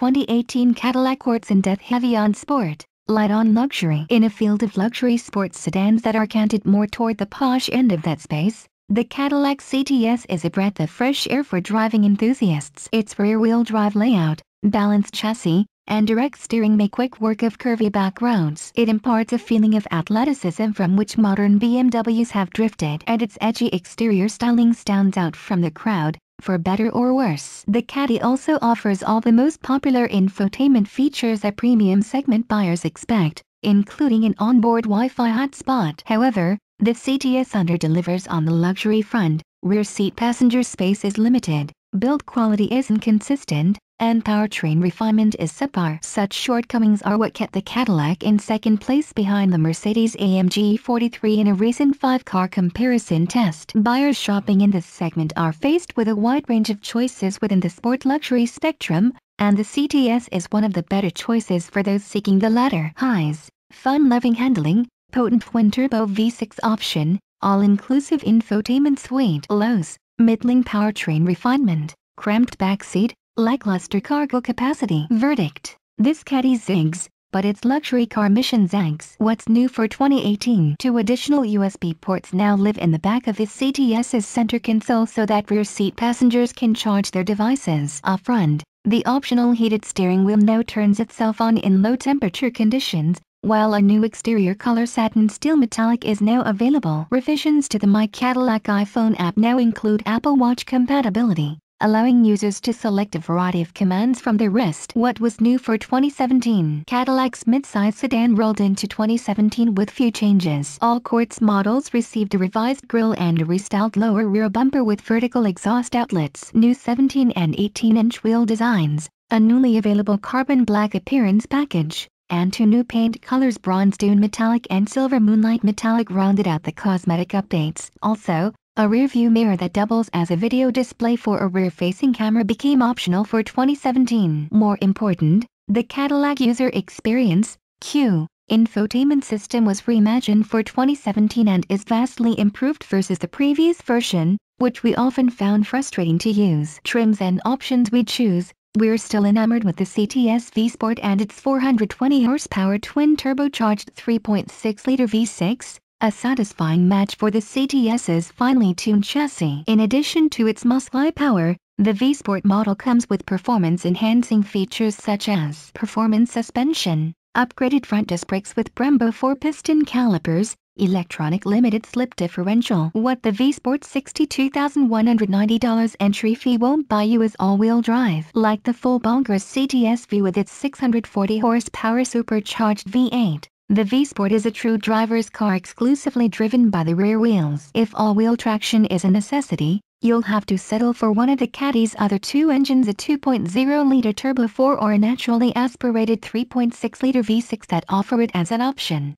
2018 Cadillac Quartz and death heavy on sport, light on luxury. In a field of luxury sports sedans that are canted more toward the posh end of that space, the Cadillac CTS is a breath of fresh air for driving enthusiasts. Its rear-wheel drive layout, balanced chassis, and direct steering make quick work of curvy back roads. It imparts a feeling of athleticism from which modern BMWs have drifted and its edgy exterior styling stands out from the crowd, for better or worse, the Caddy also offers all the most popular infotainment features that premium segment buyers expect, including an onboard Wi-Fi hotspot. However, the CTS underdelivers on the luxury front, rear seat passenger space is limited, build quality is not consistent and powertrain refinement is subpar. Such shortcomings are what kept the Cadillac in second place behind the Mercedes-AMG 43 in a recent five-car comparison test. Buyers shopping in this segment are faced with a wide range of choices within the sport luxury spectrum, and the CTS is one of the better choices for those seeking the latter. Highs, fun-loving handling, potent twin-turbo V6 option, all-inclusive infotainment suite. Lows, middling powertrain refinement, cramped backseat, lackluster cargo capacity. Verdict. This caddy zigs, but its luxury car mission zanks. What's new for 2018? Two additional USB ports now live in the back of the CTS's center console so that rear seat passengers can charge their devices. Up front, the optional heated steering wheel now turns itself on in low temperature conditions, while a new exterior color satin steel metallic is now available. Revisions to the My Cadillac iPhone app now include Apple Watch compatibility, allowing users to select a variety of commands from their wrist, What was new for 2017? Cadillac's midsize sedan rolled into 2017 with few changes. All quartz models received a revised grille and a restyled lower rear bumper with vertical exhaust outlets. New 17 and 18-inch wheel designs, a newly available carbon black appearance package and two new paint colors Bronze Dune Metallic and Silver Moonlight Metallic rounded out the cosmetic updates. Also, a rear-view mirror that doubles as a video display for a rear-facing camera became optional for 2017. More important, the Cadillac User Experience Q infotainment system was reimagined for 2017 and is vastly improved versus the previous version, which we often found frustrating to use. Trims and options we choose, we're still enamored with the CTS V-Sport and its 420 horsepower twin-turbocharged 3.6-liter V6, a satisfying match for the CTS's finely tuned chassis. In addition to its muscle power, the V-Sport model comes with performance-enhancing features such as performance suspension, upgraded front disc brakes with Brembo 4-piston calipers, electronic limited slip differential. What the V-Sport $62,190 entry fee won't buy you is all-wheel drive. Like the full bonkers CTS V with its 640 horsepower supercharged V8, the V-Sport is a true driver's car exclusively driven by the rear wheels. If all-wheel traction is a necessity, you'll have to settle for one of the Caddy's other two engines a 2.0-liter turbo 4 or a naturally aspirated 3.6-liter V6 that offer it as an option.